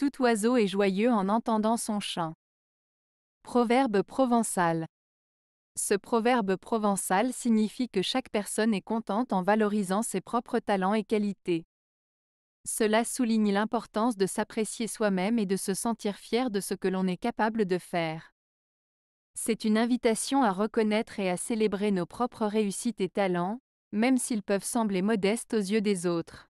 Tout oiseau est joyeux en entendant son chant. Proverbe provençal. Ce proverbe provençal signifie que chaque personne est contente en valorisant ses propres talents et qualités. Cela souligne l'importance de s'apprécier soi-même et de se sentir fier de ce que l'on est capable de faire. C'est une invitation à reconnaître et à célébrer nos propres réussites et talents, même s'ils peuvent sembler modestes aux yeux des autres.